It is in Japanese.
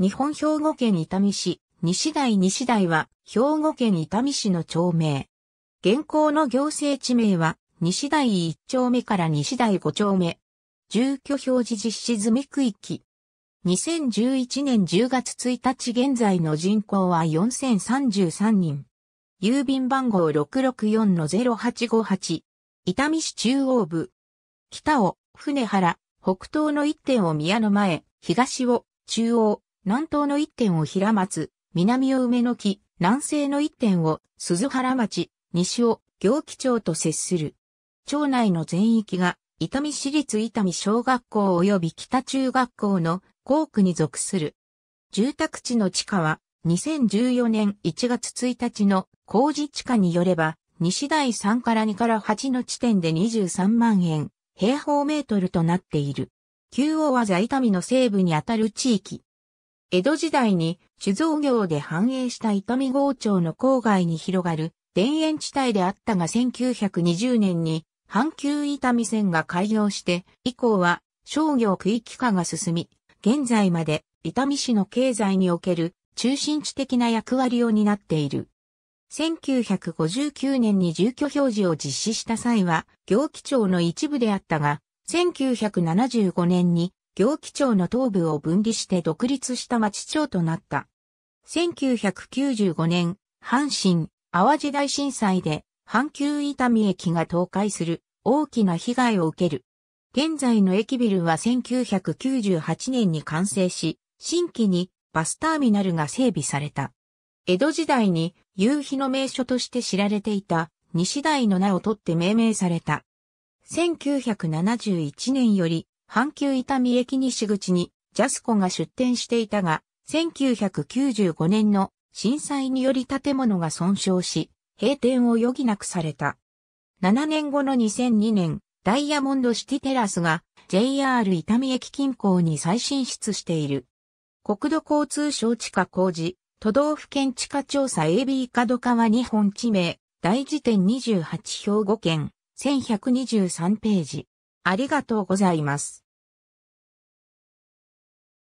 日本兵庫県伊丹市、西台西台は、兵庫県伊丹市の町名。現行の行政地名は、西台1丁目から西台5丁目。住居表示実施済み区域。2011年10月1日現在の人口は4033人。郵便番号664-0858。伊丹市中央部。北を、船原、北東の一点を宮の前、東を、中央、南東の一点を平松、南を梅の木、南西の一点を鈴原町、西を行基町と接する。町内の全域が、伊丹市立伊丹小学校及び北中学校の校区に属する。住宅地の地価は、2014年1月1日の工事地価によれば、西第3から2から8の地点で23万円、平方メートルとなっている。旧大技伊丹の西部にあたる地域。江戸時代に酒造業で繁栄した伊丹郷町の郊外に広がる田園地帯であったが1920年に阪急伊丹線が開業して以降は商業区域化が進み、現在まで伊丹市の経済における中心地的な役割を担っている。1959年に住居表示を実施した際は、行基町の一部であったが、1975年に行基町の東部を分離して独立した町町となった。1995年、阪神、淡路大震災で、阪急伊丹駅が倒壊する大きな被害を受ける。現在の駅ビルは1998年に完成し、新規にバスターミナルが整備された。江戸時代に夕日の名所として知られていた西台の名を取って命名された。1971年より阪急伊丹駅西口にジャスコが出店していたが、1995年の震災により建物が損傷し、閉店を余儀なくされた。7年後の2002年、ダイヤモンドシティテラスが JR 伊丹駅近郊に再進出している。国土交通省地下工事、都道府県地下調査 AB 角川日本地名、大辞典28兵庫県、1123ページ。ありがとうございます。